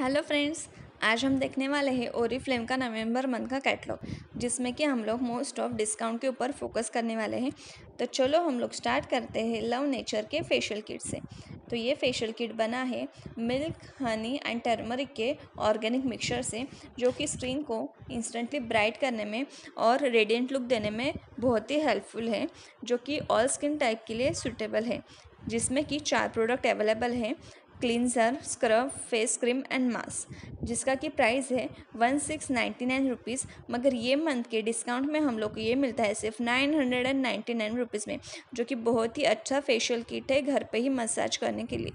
hello friends आज हम देखने वाले हैं ओरी फ्लेम का नवंबर मंथ का कैटलॉग जिसमें कि हम लोग मोस्ट ऑफ डिस्काउंट के ऊपर फोकस करने वाले हैं तो चलो हम लोग स्टार्ट करते हैं लव नेचर के फेशियल किट से तो ये फेशियल किट बना है मिल्क हनी एंड टर्मरिक के ऑर्गेनिक मिक्सचर से जो कि स्किन को इंस्टेंटली ब्राइट करने में और रेडियंट लुक देने में बहुत ही हेल्पफुल है जो कि ऑल स्किन टाइप के लिए सूटेबल है जिसमें कि चार प्रोडक्ट अवेलेबल हैं cleanser scrub face cream and mask जिसका कि प्राइस है one six ninety nine rupees मगर ये मंथ के डिस्काउंट में हम लोग को ये मिलता है सिर्फ nine hundred and ninety nine rupees में जो कि बहुत ही अच्छा फेशियल किट है घर पे ही मसाज करने के लिए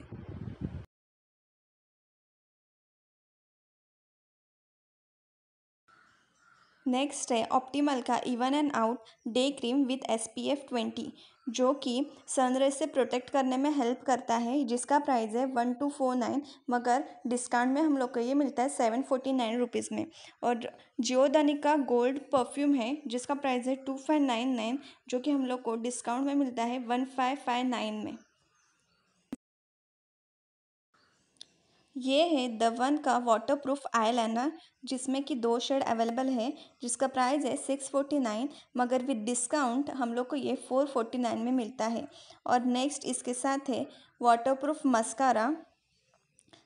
नेक्स्ट है ऑप्टिमल का even and out day cream with S P F twenty जो कि सनरेज से प्रोटेक्ट करने में हेल्प करता है जिसका प्राइस है वन टू फोर नाइन मगर डिस्काउंट में हम लोग को ये मिलता है सेवन फोर्टी नाइन रुपीज़ में और जियोदानी का गोल्ड परफ्यूम है जिसका प्राइस है टू फाइव नाइन नाइन जो कि हम लोग को डिस्काउंट में मिलता है वन फाइव फाइव नाइन में ये है द वन का वाटर प्रूफ आई लाइनर जिसमें कि दो शेड अवेलेबल है जिसका प्राइस है सिक्स फोर्टी नाइन मगर विद डिस्काउंट हम लोग को ये फोर फोर्टी नाइन में मिलता है और नेक्स्ट इसके साथ है वाटर प्रूफ मस्कारा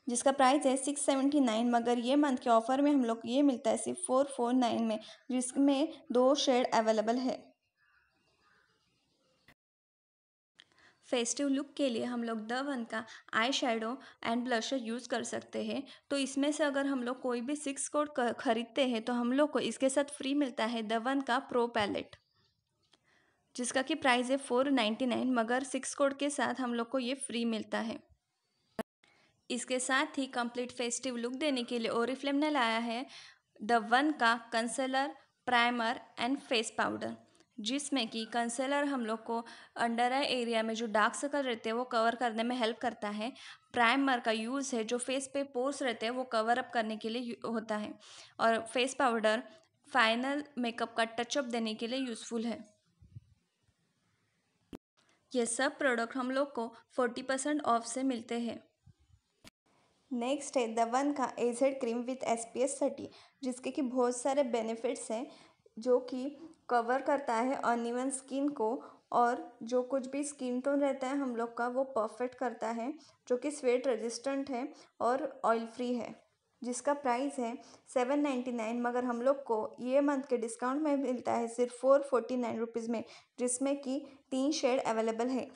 जिसका प्राइस है सिक्स सेवेंटी नाइन मगर ये मंथ के ऑफ़र में हम लोग ये मिलता है सिर्फ फोर फोर नाइन में जिसमें दो शेड अवेलेबल है फेस्टिव लुक के लिए हम लोग द वन का eyeshadow and blusher use कर सकते हैं तो इसमें से अगर हम लोग कोई भी सिक्स कोड ख़रीदते हैं तो हम लोग को इसके साथ फ्री मिलता है द वन का प्रो पैलेट जिसका कि प्राइस है फोर नाइन्टी नाइन मगर सिक्स कोड के साथ हम लोग को ये फ्री मिलता है इसके साथ ही कंप्लीट फेस्टिव लुक देने के लिए ओरिफ्लेम ने लाया है द वन का concealer primer and face powder जिसमें कि कंसेलर हम लोग को अंडर आई एरिया में जो डार्क सर्कल रहते हैं वो कवर करने में हेल्प करता है प्राइमर का यूज़ है जो फेस पे पोर्स रहते हैं वो कवर अप करने के लिए होता है और फेस पाउडर फाइनल मेकअप का टचअप देने के लिए यूज़फुल है ये सब प्रोडक्ट हम लोग को फोर्टी परसेंट ऑफ से मिलते हैं नेक्स्ट है दवन का aged cream with S P S जिसके कि बहुत सारे बेनिफिट्स हैं जो कि कवर करता है अनइवन स्किन को और जो कुछ भी स्किन टोन रहता है हम लोग का वो परफेक्ट करता है जो कि स्वेट रेजिस्टेंट है और ऑयल फ्री है जिसका प्राइस है सेवन नाइन्टी नाइन मगर हम लोग को ये मंथ के डिस्काउंट में मिलता है सिर्फ फोर फोर्टी नाइन रुपीज़ में जिसमें कि तीन शेड अवेलेबल है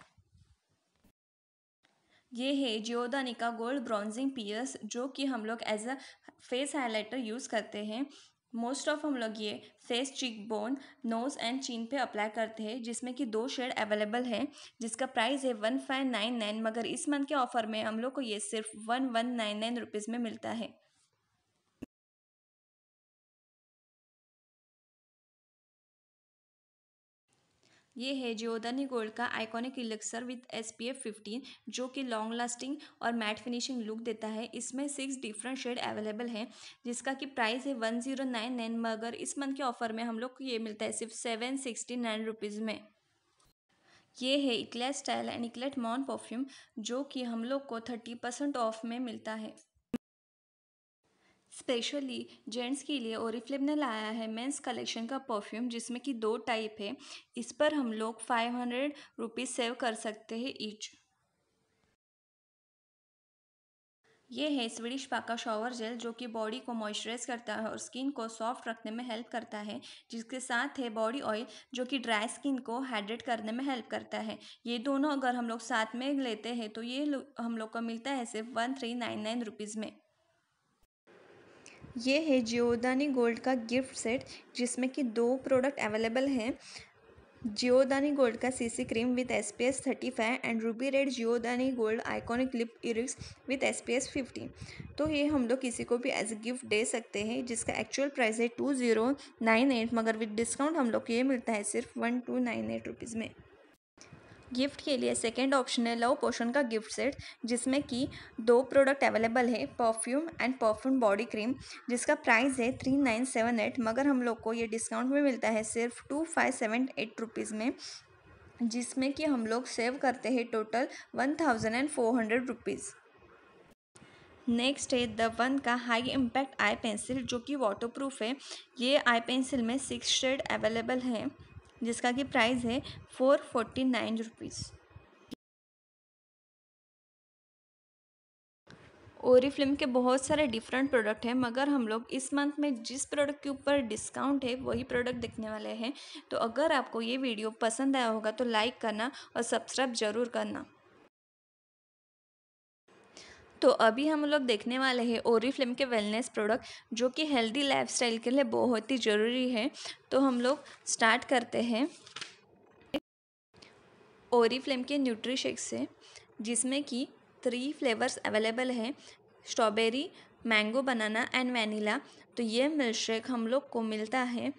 ये है जियोदानी का गोल्ड ब्रॉन्जिंग पियर्स जो कि हम लोग as a face highlighter use करते हैं मोस्ट ऑफ हम लोग ये face cheekbone nose and chin पे अप्लाई करते हैं जिसमें कि दो शेड अवेलेबल हैं जिसका प्राइस है वन फाइव नाइन नाइन मगर इस मंथ के ऑफर में हम लोग को ये सिर्फ one one nine nine rupees में मिलता है ये है जियोदनी गोल्ड का iconic relaxer with S P F fifteen जो कि लॉन्ग लास्टिंग और मैट फिनिशिंग लुक देता है इसमें सिक्स डिफरेंट शेड अवेलेबल है जिसका कि प्राइस है वन जीरो नाइन नाइन मगर इस मंथ के ऑफर में हम लोग को ये मिलता है सिर्फ सेवन सिक्सटी नाइन रुपीज़ में ये है Eclat style and Eclat Mon perfume जो कि हम लोग को थर्टी परसेंट ऑफ में मिलता है स्पेशली जेंट्स के लिए ओरिफ्लेम ने लाया है मेंस कलेक्शन का परफ्यूम जिसमें कि दो टाइप है इस पर हम लोग फाइव हंड्रेड रुपीज़ सेव कर सकते हैं ईच ये है स्वीडिश पाका शॉवर जेल जो कि बॉडी को मॉइस्चराइज करता है और स्किन को सॉफ्ट रखने में हेल्प करता है जिसके साथ है बॉडी ऑयल जो कि ड्राई स्किन को हाइड्रेट करने में हेल्प करता है ये दोनों अगर हम लोग साथ में लेते हैं तो ये हम लोग को मिलता है सिर्फ one three nine nine rupees में ये है जियोदानी गोल्ड का गिफ्ट सेट जिसमें कि दो प्रोडक्ट अवेलेबल हैं जियोदानी गोल्ड का CC cream with S P S thirty five and ruby red Giordani Gold iconic lip इरिक्स with S P S fifty तो ये हम लोग किसी को भी एज गिफ्ट दे सकते हैं जिसका एक्चुअल प्राइस है टू ज़ीरो नाइन एट मगर विद डिस्काउंट हम लोग को ये मिलता है सिर्फ one two nine eight rupees में गिफ्ट के लिए सेकेंड ऑप्शन है लव पोशन का गिफ्ट सेट जिसमें कि दो प्रोडक्ट अवेलेबल है perfume and perfume body cream जिसका प्राइस है थ्री नाइन सेवन एट मगर हम लोग को ये डिस्काउंट में मिलता है सिर्फ two five seven eight rupees में जिसमें कि हम लोग सेव करते हैं total one thousand and four hundred rupees next है द वन का हाई इम्पैक्ट आई पेंसिल जो कि वाटर प्रूफ है ये आई पेंसिल में सिक्स शेड अवेलेबल है जिसका कि प्राइस है four forty nine rupees film के बहुत सारे डिफरेंट प्रोडक्ट हैं मगर हम लोग इस मंथ में जिस प्रोडक्ट के ऊपर डिस्काउंट है वही प्रोडक्ट देखने वाले हैं तो अगर आपको ये वीडियो पसंद आया होगा तो लाइक करना और सब्सक्राइब ज़रूर करना तो अभी हम लोग देखने वाले हैं ओरीफ्लेम के वेलनेस प्रोडक्ट जो कि हेल्दी लाइफस्टाइल के लिए बहुत ही ज़रूरी है तो हम लोग स्टार्ट करते हैं ओरीफ्लेम के न्यूट्रीशेक से जिसमें कि थ्री फ्लेवर्स अवेलेबल हैं strawberry mango banana and vanilla तो ये मिल्क शेक हम लोग को मिलता है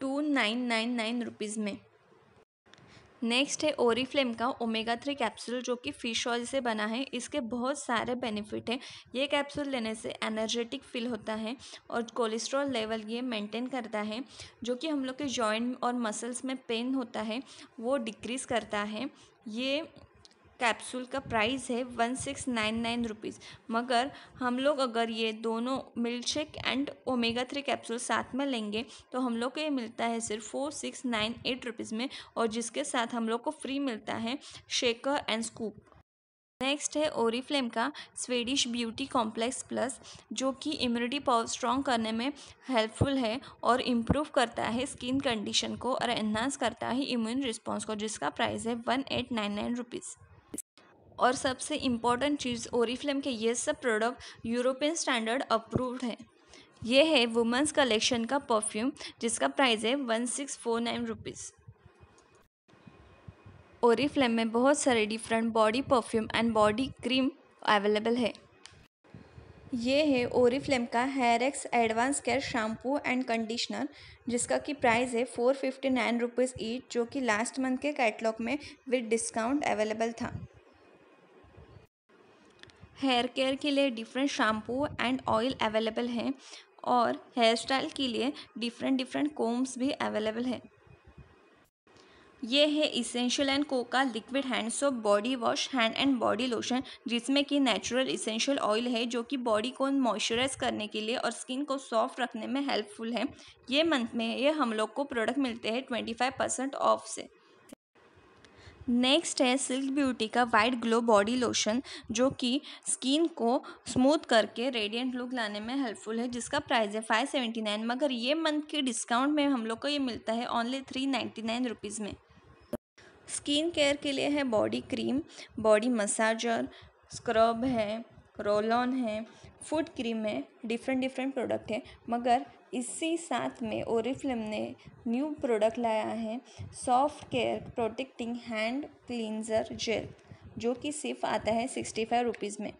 two nine nine nine rupees में नेक्स्ट है ओरीफ्लेम का ओमेगा थ्री कैप्सूल जो कि फ़िश ऑयल से बना है इसके बहुत सारे बेनिफिट हैं ये कैप्सूल लेने से एनर्जेटिक फील होता है और कोलेस्ट्रॉल लेवल ये मेंटेन करता है जो कि हम लोग के जॉइंट और मसल्स में पेन होता है वो डिक्रीज़ करता है ये कैप्सूल का प्राइस है one six nine nine rupees मगर हम लोग अगर ये दोनों milkshake and omega three capsule साथ में लेंगे तो हम लोग को ये मिलता है सिर्फ four six nine eight rupees में और जिसके साथ हम लोग को फ्री मिलता है शेकर एंड स्कूप नेक्स्ट है ओरिफ्लेम का स्वेडिश ब्यूटी कॉम्प्लेक्स प्लस जो कि इम्यूनिटी पावर स्ट्रॉन्ग करने में हेल्पफुल है और इम्प्रूव करता है स्किन कंडीशन को और एनहांस करता है इम्यून रिस्पॉन्स को जिसका प्राइस है one eight nine nine rupees और सबसे इम्पॉर्टेंट चीज़ ओरिफ्लेम के ये सब प्रोडक्ट यूरोपियन स्टैंडर्ड अप्रूव्ड है ये है वुमेंस कलेक्शन का परफ्यूम जिसका प्राइस है one six four nine rupees Oriflame में बहुत सारे different body perfume and body cream available है ये है ओरिफ्लेम का hair X advance care shampoo and conditioner जिसका की प्राइस है फोर फिफ्टी नाइन रुपीज़ ईट जो कि लास्ट मंथ के कैटलॉग में विद डिस्काउंट अवेलेबल था हेयर केयर के लिए different shampoo and oil available हैं और हेयर स्टाइल के लिए डिफरेंट डिफरेंट कोम्स भी अवेलेबल हैं ये है इसेंशियल एंड कोका liquid hand soap body wash hand and body lotion जिसमें कि नेचुरल इसेंशियल ऑयल है जो कि बॉडी को मॉइस्चराइज करने के लिए और स्किन को सॉफ्ट रखने में हेल्पफुल है ये मंथ में ये हम लोग को प्रोडक्ट मिलते हैं ट्वेंटी फाइव परसेंट ऑफ से नेक्स्ट है सिल्क ब्यूटी का वाइट ग्लो बॉडी लोशन जो कि स्किन को स्मूथ करके रेडियंट लुक लाने में हेल्पफुल है जिसका प्राइस है फाइव सेवेंटी नाइन मगर ये मंथ के डिस्काउंट में हम लोग को ये मिलता है only three ninety nine rupees में स्किन केयर के लिए है body cream body massager scrub है रोल ऑन है फूड क्रीम है डिफरेंट डिफरेंट प्रोडक्ट है मगर इसी साथ में ओरिफ्लम ने न्यू प्रोडक्ट लाया है soft care protecting hand cleanser gel जो कि सिर्फ आता है सिक्सटी फाइव रुपीज़ में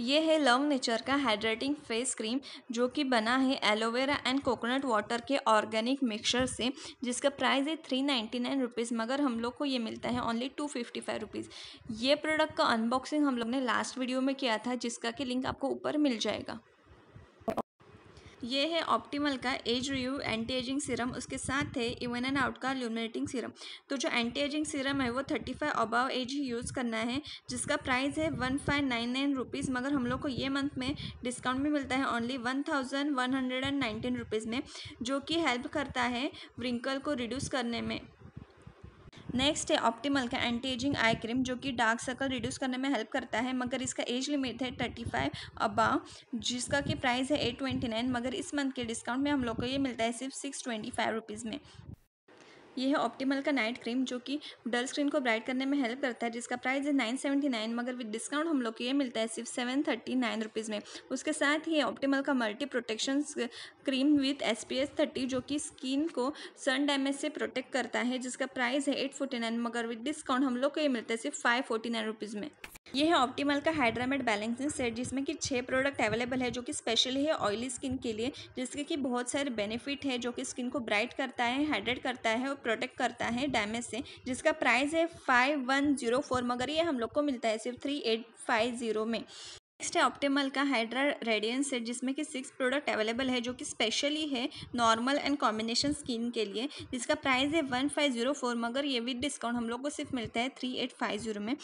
ये है लव नेचर का हाइड्रेटिंग फेस क्रीम जो कि बना है एलोवेरा एंड कोकोनट वाटर के ऑर्गेनिक मिक्सचर से जिसका प्राइस है थ्री नाइन्टी नाइन रुपीज़ मगर हम लोग को ये मिलता है only two fifty five rupees ये प्रोडक्ट का अनबॉक्सिंग हम लोग ने लास्ट वीडियो में किया था जिसका कि लिंक आपको ऊपर मिल जाएगा ये है ऑप्टिमल का age revive anti ageing serum उसके साथ है इवन एंड आउट का ल्यूमिनेटिंग सीरम तो जो एंटी एजिंग सीरम है वो थर्टी फाइव अबाव एज ही यूज़ करना है जिसका प्राइस है one five nine nine rupees मगर हम लोग को ये मंथ में डिस्काउंट भी मिलता है only one thousand one hundred and nineteen rupees में जो कि हेल्प करता है व्रिंकल को रिड्यूस करने में नेक्स्ट है ऑप्टिमल का एंटी एजिंग आई क्रीम जो कि डार्क सर्कल रिड्यूस करने में हेल्प करता है मगर इसका एज लिमिट है थर्टी फाइव अबा जिसका कि प्राइस है एट ट्वेंटी नाइन मगर इस मंथ के डिस्काउंट में हम लोग को ये मिलता है सिर्फ सिक्स ट्वेंटी फाइव रुपीज़ में ये है ऑप्टिमल का नाइट क्रीम जो कि डल स्क्रीन को ब्राइट करने में हेल्प करता है जिसका प्राइस है नाइन सेवेंटी नाइन मगर विद डिस्काउंट हम लोग को ये मिलता है सिर्फ सेवन थर्टी नाइन रुपीज़ में उसके साथ ही ऑप्टिमल का multi protection cream with S P S thirty जो कि स्किन को सन डैमेज से प्रोटेक्ट करता है जिसका प्राइस है एट फोर्टी नाइन मगर विद डिस्काउंट हम लोग को ये मिलता है सिर्फ फाइव फोर्टी नाइन रुपीज़ में ये है ऑप्टिमल का हाइड्रामेट बैलेंसिंग सेट जिसमें कि छः प्रोडक्ट अवेलेबल है जो कि स्पेशली है ऑयली स्किन के लिए जिसके कि बहुत सारे बेनिफिट है जो कि स्किन को ब्राइट करता है हाइड्रेट करता है और प्रोटेक्ट करता है डैमेज से जिसका प्राइस है फाइव वन जीरो फोर मगर ये हम लोग को मिलता है सिर्फ थ्री एट फाइव जीरो में नेक्स्ट है ऑप्टिमल का हाइड्रा रेडियंस सेट जिसमें कि सिक्स प्रोडक्ट अवेलेबल है जो कि स्पेशली है नॉर्मल एंड कॉम्बिनेशन स्किन के लिए जिसका प्राइस है वन फाइव जीरो फोर मगर ये विद डिस्काउंट हम लोग को सिर्फ मिलता है थ्री एट फाइव जीरो में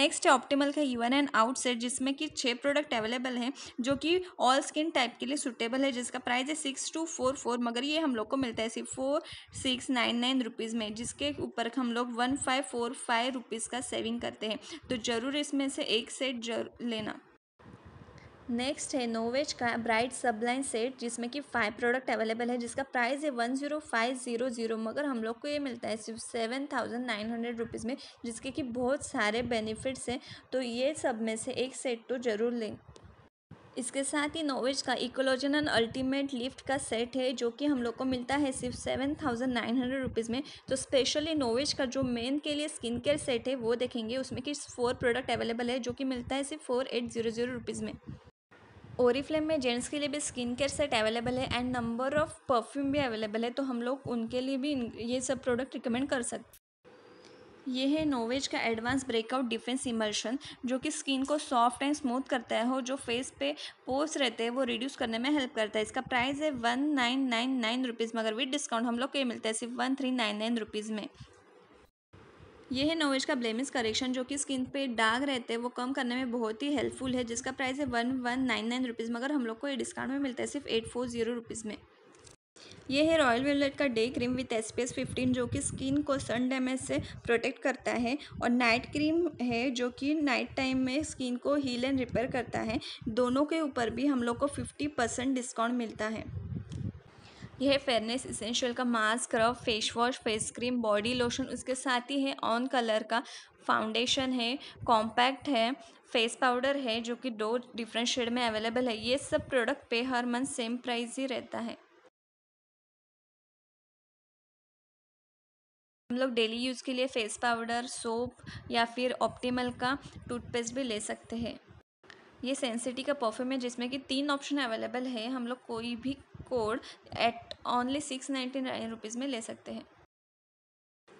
नेक्स्ट है ऑप्टिमल का यून एंड आउट सेट जिसमें कि छः प्रोडक्ट अवेलेबल है जो कि ऑल स्किन टाइप के लिए सुटेबल है जिसका प्राइस है सिक्स टू फोर फोर मगर ये हम लोग को मिलता है सिर्फ four six nine nine rupees में जिसके ऊपर हम लोग one five four five rupees का सेविंग करते हैं तो ज़रूर इसमें से एक सेट जरूर लेना नेक्स्ट है नोवेज का ब्राइट सबलाइन सेट जिसमें कि फाइव प्रोडक्ट अवेलेबल है जिसका प्राइस है one zero five zero zero मगर हम लोग को ये मिलता है सिर्फ seven thousand nine hundred rupees में जिसके कि बहुत सारे बेनिफिट्स हैं तो ये सब में से एक सेट तो ज़रूर लें इसके साथ ही नोवेज का इकोलोजन अल्टीमेट लिफ्ट का सेट है जो कि हम लोग को मिलता है सिर्फ seven thousand nine hundred rupees में तो स्पेशली नोवेज का जो मेन के लिए स्किन केयर सेट है वो देखेंगे उसमें कि फोर प्रोडक्ट अवेलेबल है जो कि मिलता है सिर्फ four eight zero zero rupees में ओरीफ्लेम में जेंट्स के लिए भी स्किन केयर सेट अवेलेबल है एंड नंबर ऑफ़ परफ्यूम भी अवेलेबल है तो हम लोग उनके लिए भी ये सब प्रोडक्ट रिकमेंड कर सकते ये है नोवेज का एडवांस ब्रेकआउट डिफेंस इमल्शन जो कि स्किन को सॉफ्ट एंड स्मूथ करता है और जो फेस पे पोस्ट रहते हैं वो रिड्यूस करने में हेल्प करता है इसका प्राइस है one nine nine nine rupees मगर विद डिस्काउंट हम लोग के मिलता है सिर्फ one three nine nine rupees में ये है नोवेज का ब्लेमिस करेक्शन जो कि स्किन पे दाग रहते हैं वो कम करने में बहुत ही हेल्पफुल है जिसका प्राइस है one one nine nine rupees मगर हम लोग को ये डिस्काउंट में मिलता है सिर्फ एट फोर जीरो रुपीज़ में ये है रॉयल वेलेट का day cream with S P S fifteen जो कि स्किन को सन डैमेज से प्रोटेक्ट करता है और नाइट क्रीम है जो कि नाइट टाइम में स्किन को हील एंड रिपेयर करता है दोनों के ऊपर भी हम लोग को फिफ्टी परसेंट डिस्काउंट मिलता है यह फेयरनेस इसेंशियल का mask rough face wash face cream body lotion उसके साथ ही है ऑन कलर का फाउंडेशन है कॉम्पैक्ट है फेस पाउडर है जो कि दो डिफरेंट शेड में अवेलेबल है ये सब प्रोडक्ट पे हर मंथ सेम प्राइस ही रहता है हम लोग डेली यूज़ के लिए फेस पाउडर सोप या फिर ऑप्टिमल का टूथपेस्ट भी ले सकते हैं ये सेंसिटी का परफ्यूम है जिसमें कि तीन ऑप्शन अवेलेबल है हम लोग कोई भी code at only six ninety nine rupees में ले सकते हैं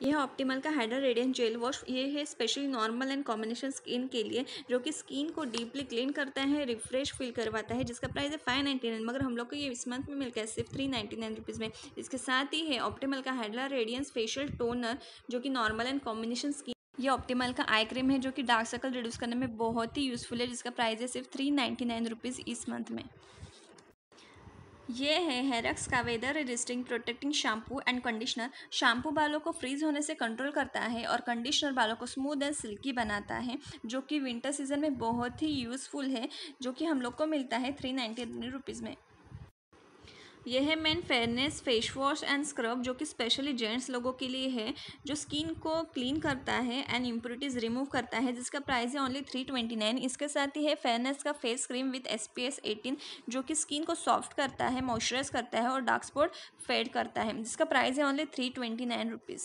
यह ऑप्टिमल का हाइड्रा रेडियंट जेल वॉश ये है specially normal and combination skin के लिए जो कि स्किन को डीपली क्लीन करता है रिफ्रेश फील करवाता है जिसका प्राइस है फाइव नाइन्टी नाइन मगर हम लोग को ये इस मंथ में मिलता है सिर्फ थ्री नाइन्टी नाइन रुपीज़ में इसके साथ ही है ऑप्टिमल का हाइड्रा रेडियंस फेशियल टोनर जो कि नॉर्मल एंड कॉम्बिनेशन स्किन ये ऑप्टिमल का आई क्रीम है जो कि डार्क सर्कल रिड्यूस करने में बहुत ही यूज़फुल है जिसका प्राइस है सिर्फ थ्री नाइन्टी नाइन रुपीज़ इस मंथ में ये है हेरक्स का weather resisting protecting shampoo and conditioner shampoo बालों को फ्रीज होने से कंट्रोल करता है और कंडीशनर बालों को स्मूथ एंड सिल्की बनाता है जो कि विंटर सीजन में बहुत ही यूज़फुल है जो कि हम लोग को मिलता है थ्री नाइन्टी रुपीज़ में यह है men fairness face wash and scrub जो कि स्पेशली जेंट्स लोगों के लिए है जो स्किन को क्लीन करता है एंड इम्प्यूरिटीज़ रिमूव करता है जिसका प्राइस है ओनली थ्री ट्वेंटी नाइन इसके साथ ही है फेयरनेस का face cream with S P S eighteen जो कि स्किन को सॉफ्ट करता है मॉइस्चराइज करता है और डार्क स्पॉट फेड करता है जिसका प्राइस है only three twenty nine rupees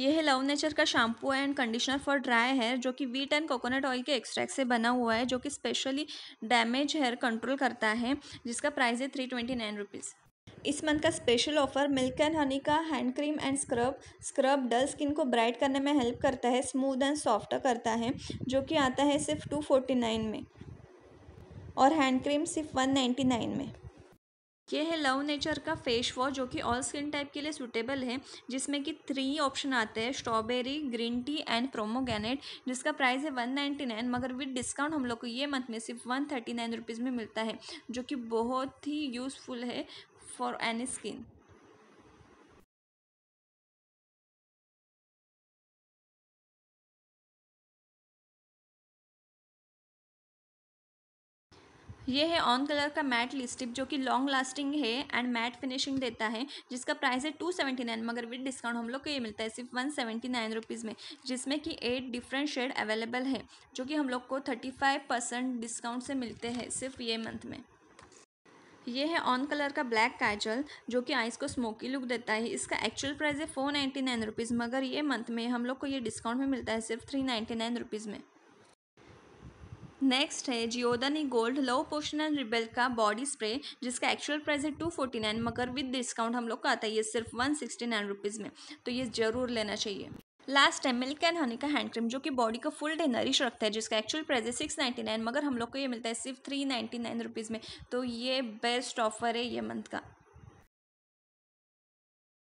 यह है लव नेचर का shampoo and conditioner for dry hair जो कि वीट एंड कोकोनट ऑयल के एक्सट्रैक्ट से बना हुआ है जो कि स्पेशली डैमेज हेयर कंट्रोल करता है जिसका प्राइस है थ्री ट्वेंटी नाइन रुपीज़ इस मंथ का special offer milk and honey का hand cream and scrub scrub dull skin को ब्राइट करने में हेल्प करता है स्मूद एंड सॉफ्ट करता है जो कि आता है सिर्फ टू फोर्टी नाइन में और हैंड क्रीम सिर्फ वन नाइन्टी नाइन में ये है लव नेचर का फेस वॉश जो कि ऑल स्किन टाइप के लिए सूटेबल है जिसमें कि थ्री ऑप्शन आते हैं strawberry green tea and pomegranate जिसका प्राइस है वन नाइन्टी नाइन मगर विद डिस्काउंट हम लोग को ये मंथ में सिर्फ वन थर्टी नाइन रुपीज़ में मिलता है जो कि बहुत ही यूज़फुल है फॉर एनी स्किन ये है ऑन कलर का मैट लिपस्टिक जो कि लॉन्ग लास्टिंग है एंड मैट फिनिशिंग देता है जिसका प्राइस है टू सेवेंटी नाइन मगर विद डिस्काउंट हम लोग को ये मिलता है सिर्फ वन सेवेंटी नाइन रुपीज़ में जिसमें कि एट डिफरेंट शेड अवेलेबल है जो कि हम लोग को थर्टी फाइव परसेंट डिस्काउंट से मिलते हैं सिर्फ ये मंथ में ये है ऑन कलर का ब्लैक काजल जो कि आइस को स्मोकी लुक देता है इसका एक्चुअल प्राइस है फोर नाइन्टी नाइन रुपीज़ मगर ये मंथ में हम लोग को ये डिस्काउंट में मिलता है सिर्फ थ्री नाइन्टी नाइन रुपीज़ में नेक्स्ट है Giordani gold love potion and rebel का बॉडी स्प्रे जिसका एक्चुअल प्राइस है टू फोर्टी नाइन मगर विद डिस्काउंट हम लोग का आता है ये सिर्फ वन सिक्सटी नाइन रुपीज़ में तो ये ज़रूर लेना चाहिए लास्ट है मिल्क एंड हनी का हैंड क्रीम जो कि बॉडी को फुल डे नरिश रखता है जिसका एक्चुअल प्राइस है सिक्स नाइन्टी नाइन मगर हम लोग को ये मिलता है सिर्फ थ्री नाइन्टी नाइन रुपीज़ में तो ये बेस्ट ऑफर है ये मंथ का